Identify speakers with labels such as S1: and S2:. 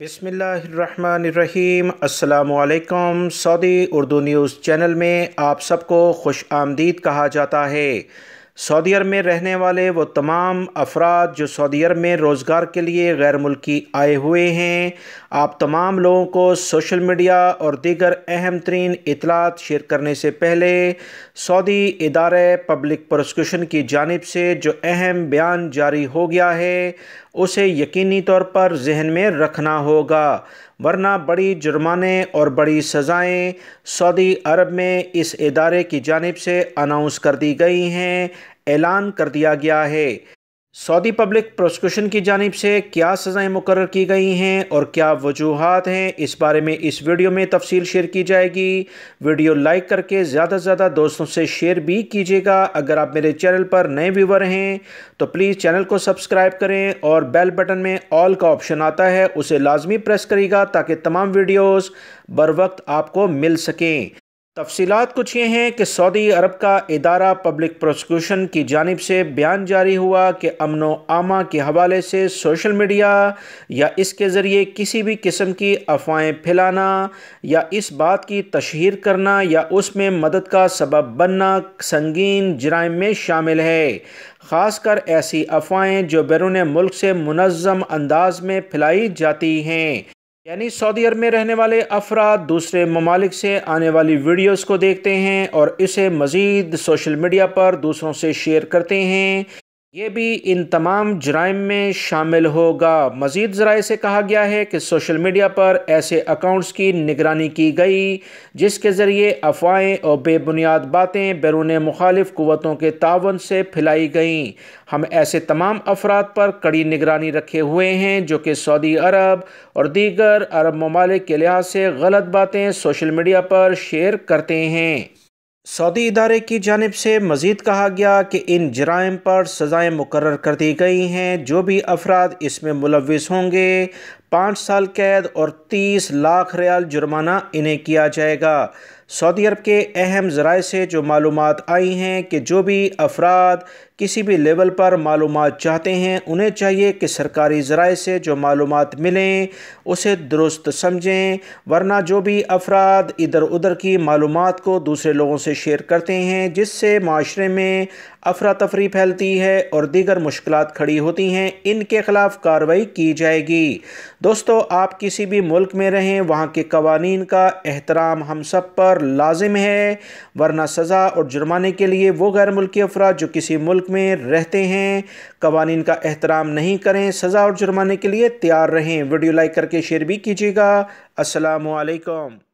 S1: बिसमीम् अल्लाम Saudi Urdu news channel में आप सबको खुश आमदीद कहा जाता है सऊदी अरब में रहने वाले वो तमाम अफराद जो सऊदी अरब में रोज़गार के लिए गैर मुल्की आए हुए हैं आप तमाम लोगों को सोशल मीडिया और दीगर अहम तरीन इतलात शेयर करने से पहले सऊदी इदारे पब्लिक प्रोसिक्यूशन की जानब से जो अहम बयान जारी हो गया है उसे यकीनी तौर पर जहन में रखना होगा वरना बड़ी जुर्माने और बड़ी सज़ाएं सऊदी अरब में इस इदारे की जानब से अनाउंस कर दी गई हैं ऐलान कर दिया गया है सऊदी पब्लिक प्रोसिक्यूशन की जानब से क्या सज़ाएँ मुकर की गई हैं और क्या वजूहत हैं इस बारे में इस वीडियो में तफसील शेयर की जाएगी वीडियो लाइक करके ज़्यादा से ज़्यादा दोस्तों से शेयर भी कीजिएगा अगर आप मेरे चैनल पर नए व्यूवर हैं तो प्लीज़ चैनल को सब्सक्राइब करें और बेल बटन में ऑल का ऑप्शन आता है उसे लाजमी प्रेस करेगा ताकि तमाम वीडियोज़ बर वक्त आपको मिल सकें तफसीत कुछ ये हैं कि सऊदी अरब का इदारा पब्लिक प्रोसिक्यूशन की जानब से बयान जारी हुआ कि अमन आमा के हवाले से सोशल मीडिया या इसके ज़रिए किसी भी किस्म की अफवाहें फैलाना या इस बात की तशहर करना या उसमें मदद का सबब बनना संगीन जराइम में शामिल है खासकर ऐसी अफवाहें जो बैरून मुल्क से मनज़म अंदाज में फैलाई जाती हैं यानी सऊदी अरब में रहने वाले अफराद दूसरे ममालिक से आने वाली वीडियोस को देखते हैं और इसे मज़ीद सोशल मीडिया पर दूसरों से शेयर करते हैं ये भी इन तमाम जराइम में शामिल होगा मज़ीद ज़राए से कहा गया है कि सोशल मीडिया पर ऐसे अकाउंट्स की निगरानी की गई जिसके ज़रिए अफवाहें और बेबुनियाद बातें बैरून मुखालिफ क़वतों के तावन से फैलाई गईं हम ऐसे तमाम अफराद पर कड़ी निगरानी रखे हुए हैं जो कि सऊदी अरब और दीगर अरब ममालिक के लिहाज से गलत बातें सोशल मीडिया पर शेयर करते हैं सऊदी इदारे की जानब से मज़ीद कहा गया कि इन जराइम पर सज़ाएँ मुकर कर दी गई हैं जो भी अफराद इसमें मुलविस होंगे पाँच साल कैद और तीस लाख रियाल जुर्माना इन्हें किया जाएगा सऊदी अरब के अहम ज़राए से जो मालूम आई हैं कि जो भी अफराद किसी भी लेवल पर मालूम चाहते हैं उन्हें चाहिए कि सरकारी ज़राए से जो मालूम मिलें उसे दुरुस्त समझें वरना जो भी अफराद इधर उधर की मालूम को दूसरे लोगों से शेयर करते हैं जिससे माशरे में अफरा तफरी फैलती है और दीगर मुश्किल खड़ी होती हैं इनके ख़िलाफ़ कार्रवाई की जाएगी दोस्तों आप किसी भी मुल्क में रहें वहाँ के कवानीन का एहतराम हम सब पर पर लाजिम है वरना सज़ा और जुर्माने के लिए वो गैर मुल्की अफराद जो किसी मुल्क में रहते हैं कवानीन का एहतराम नहीं करें सज़ा और जुर्माने के लिए तैयार रहें वीडियो लाइक करके शेयर भी कीजिएगा असलकम